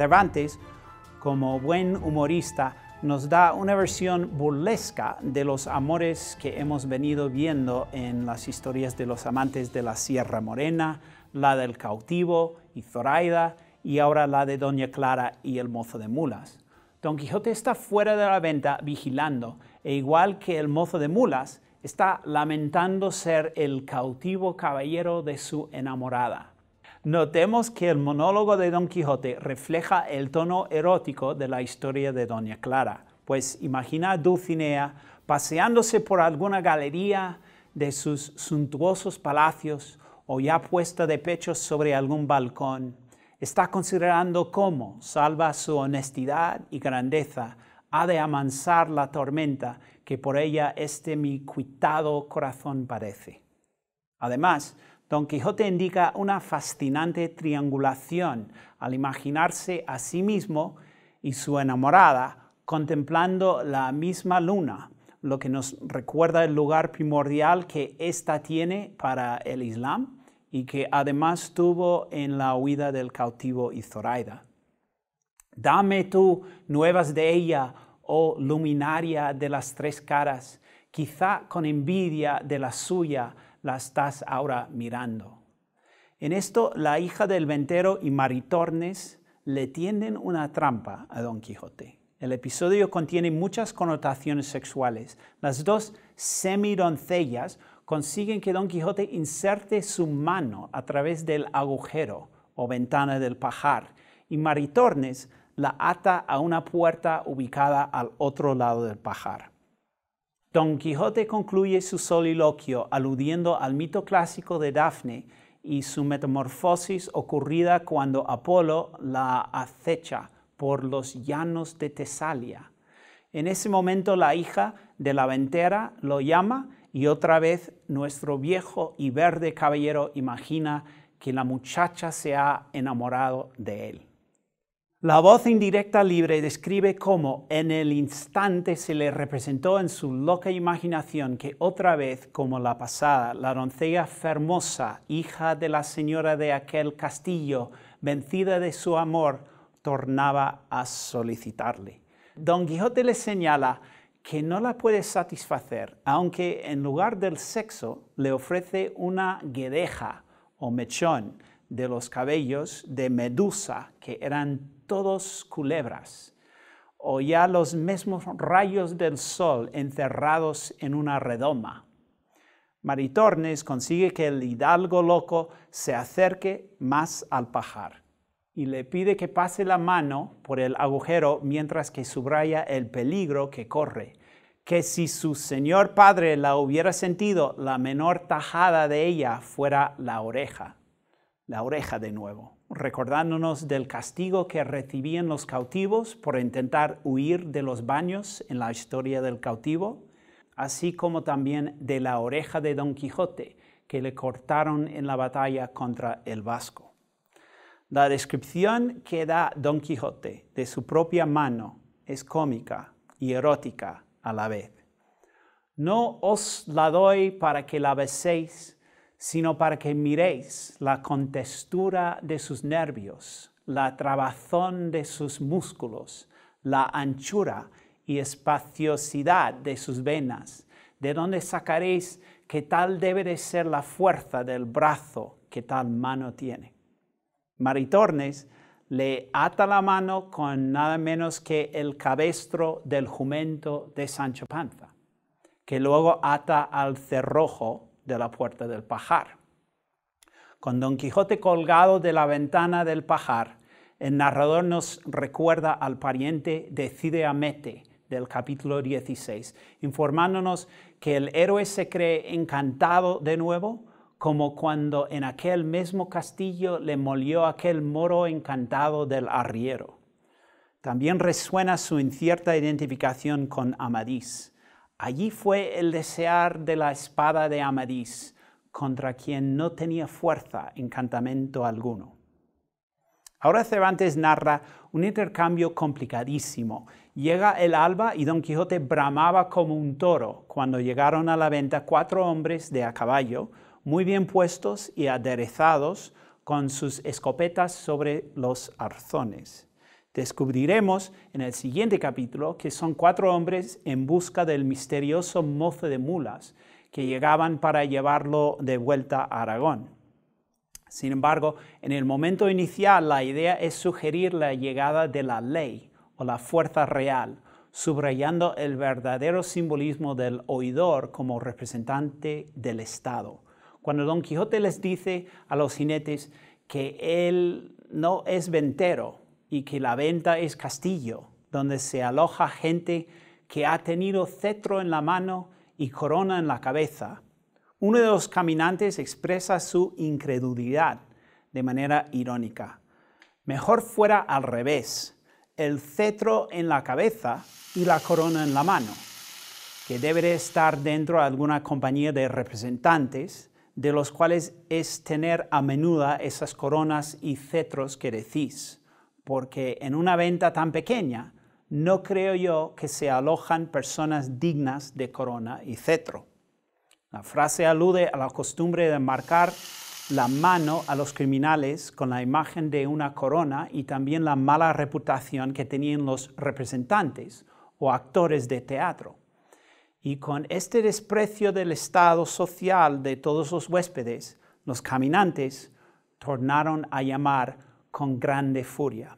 Cervantes, como buen humorista, nos da una versión burlesca de los amores que hemos venido viendo en las historias de los amantes de la Sierra Morena, la del cautivo y Zoraida, y ahora la de Doña Clara y el mozo de mulas. Don Quijote está fuera de la venta vigilando, e igual que el mozo de mulas, está lamentando ser el cautivo caballero de su enamorada. Notemos que el monólogo de Don Quijote refleja el tono erótico de la historia de Doña Clara, pues imagina a Dulcinea paseándose por alguna galería de sus suntuosos palacios o ya puesta de pecho sobre algún balcón, está considerando cómo, salva su honestidad y grandeza, ha de amansar la tormenta que por ella este mi cuitado corazón parece. Además, Don Quijote indica una fascinante triangulación al imaginarse a sí mismo y su enamorada contemplando la misma luna, lo que nos recuerda el lugar primordial que ésta tiene para el Islam y que además tuvo en la huida del cautivo y Zoraida. Dame tú nuevas de ella, oh luminaria de las tres caras, Quizá con envidia de la suya la estás ahora mirando. En esto la hija del ventero y Maritornes le tienden una trampa a Don Quijote. El episodio contiene muchas connotaciones sexuales. Las dos semidoncellas consiguen que Don Quijote inserte su mano a través del agujero o ventana del pajar y Maritornes la ata a una puerta ubicada al otro lado del pajar. Don Quijote concluye su soliloquio aludiendo al mito clásico de Dafne y su metamorfosis ocurrida cuando Apolo la acecha por los llanos de Tesalia. En ese momento la hija de la ventera lo llama y otra vez nuestro viejo y verde caballero imagina que la muchacha se ha enamorado de él. La voz indirecta libre describe cómo en el instante se le representó en su loca imaginación que otra vez, como la pasada, la doncella Fermosa, hija de la señora de aquel castillo, vencida de su amor, tornaba a solicitarle. Don Quijote le señala que no la puede satisfacer, aunque en lugar del sexo le ofrece una guedeja o mechón, de los cabellos de Medusa, que eran todos culebras, o ya los mismos rayos del sol encerrados en una redoma. Maritornes consigue que el hidalgo loco se acerque más al pajar y le pide que pase la mano por el agujero mientras que subraya el peligro que corre, que si su señor padre la hubiera sentido, la menor tajada de ella fuera la oreja la oreja de nuevo, recordándonos del castigo que recibían los cautivos por intentar huir de los baños en la historia del cautivo, así como también de la oreja de Don Quijote que le cortaron en la batalla contra el vasco. La descripción que da Don Quijote de su propia mano es cómica y erótica a la vez. No os la doy para que la beséis, sino para que miréis la contextura de sus nervios, la trabazón de sus músculos, la anchura y espaciosidad de sus venas, de donde sacaréis que tal debe de ser la fuerza del brazo que tal mano tiene. Maritornes le ata la mano con nada menos que el cabestro del jumento de Sancho Panza, que luego ata al cerrojo de la puerta del pajar. Con Don Quijote colgado de la ventana del pajar, el narrador nos recuerda al pariente de hamete del capítulo 16, informándonos que el héroe se cree encantado de nuevo, como cuando en aquel mismo castillo le molió aquel moro encantado del arriero. También resuena su incierta identificación con Amadís, Allí fue el desear de la espada de Amadís, contra quien no tenía fuerza encantamento alguno. Ahora Cervantes narra un intercambio complicadísimo. Llega el alba y Don Quijote bramaba como un toro cuando llegaron a la venta cuatro hombres de a caballo, muy bien puestos y aderezados, con sus escopetas sobre los arzones. Descubriremos en el siguiente capítulo que son cuatro hombres en busca del misterioso mozo de mulas que llegaban para llevarlo de vuelta a Aragón. Sin embargo, en el momento inicial la idea es sugerir la llegada de la ley o la fuerza real, subrayando el verdadero simbolismo del oidor como representante del Estado. Cuando Don Quijote les dice a los jinetes que él no es ventero, y que la venta es castillo, donde se aloja gente que ha tenido cetro en la mano y corona en la cabeza. Uno de los caminantes expresa su incredulidad de manera irónica. Mejor fuera al revés, el cetro en la cabeza y la corona en la mano, que debe estar dentro de alguna compañía de representantes, de los cuales es tener a menudo esas coronas y cetros que decís porque en una venta tan pequeña no creo yo que se alojan personas dignas de corona y cetro. La frase alude a la costumbre de marcar la mano a los criminales con la imagen de una corona y también la mala reputación que tenían los representantes o actores de teatro. Y con este desprecio del estado social de todos los huéspedes, los caminantes tornaron a llamar con grande furia.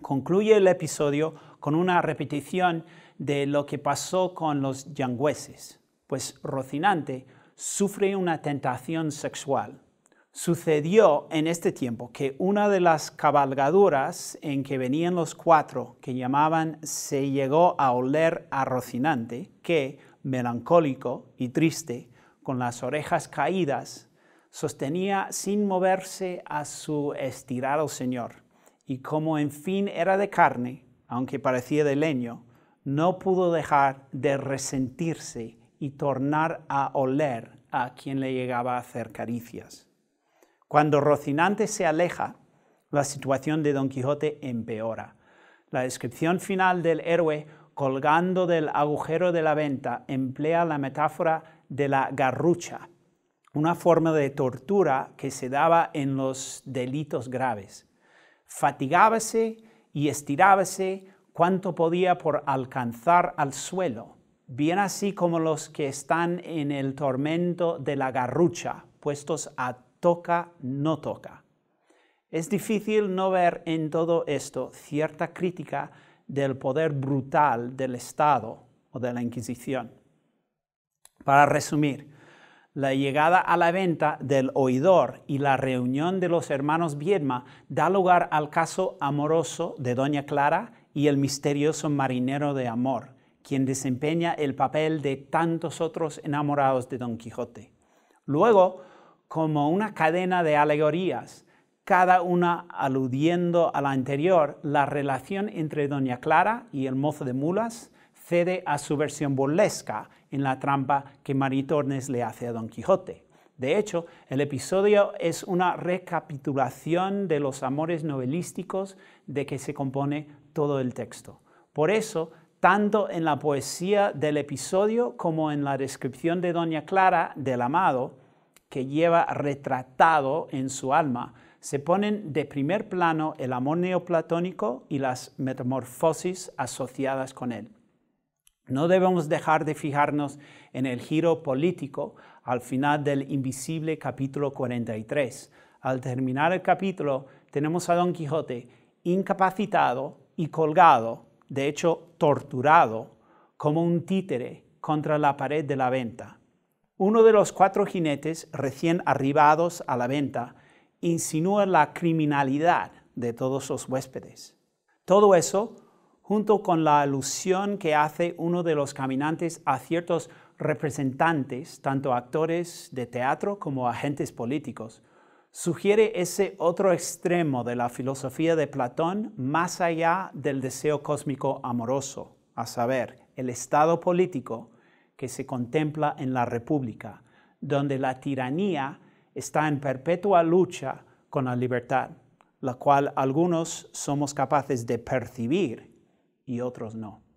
Concluye el episodio con una repetición de lo que pasó con los yangüeses, pues Rocinante sufre una tentación sexual. Sucedió en este tiempo que una de las cabalgaduras en que venían los cuatro que llamaban se llegó a oler a Rocinante, que, melancólico y triste, con las orejas caídas, sostenía sin moverse a su estirado señor y como en fin era de carne, aunque parecía de leño, no pudo dejar de resentirse y tornar a oler a quien le llegaba a hacer caricias. Cuando Rocinante se aleja, la situación de Don Quijote empeora. La descripción final del héroe colgando del agujero de la venta emplea la metáfora de la garrucha, una forma de tortura que se daba en los delitos graves fatigábase y estirábase cuanto podía por alcanzar al suelo, bien así como los que están en el tormento de la garrucha, puestos a toca no toca. Es difícil no ver en todo esto cierta crítica del poder brutal del Estado o de la Inquisición. Para resumir, la llegada a la venta del oidor y la reunión de los hermanos Viedma da lugar al caso amoroso de Doña Clara y el misterioso marinero de amor, quien desempeña el papel de tantos otros enamorados de Don Quijote. Luego, como una cadena de alegorías, cada una aludiendo a la anterior, la relación entre Doña Clara y el mozo de mulas, cede a su versión burlesca en la trampa que Maritornes le hace a Don Quijote. De hecho, el episodio es una recapitulación de los amores novelísticos de que se compone todo el texto. Por eso, tanto en la poesía del episodio como en la descripción de Doña Clara del Amado, que lleva retratado en su alma, se ponen de primer plano el amor neoplatónico y las metamorfosis asociadas con él. No debemos dejar de fijarnos en el giro político al final del invisible capítulo 43. Al terminar el capítulo tenemos a Don Quijote incapacitado y colgado, de hecho torturado, como un títere contra la pared de la venta. Uno de los cuatro jinetes recién arribados a la venta insinúa la criminalidad de todos los huéspedes. Todo eso junto con la alusión que hace uno de los caminantes a ciertos representantes, tanto actores de teatro como agentes políticos, sugiere ese otro extremo de la filosofía de Platón más allá del deseo cósmico amoroso, a saber, el estado político que se contempla en la República, donde la tiranía está en perpetua lucha con la libertad, la cual algunos somos capaces de percibir y otros no.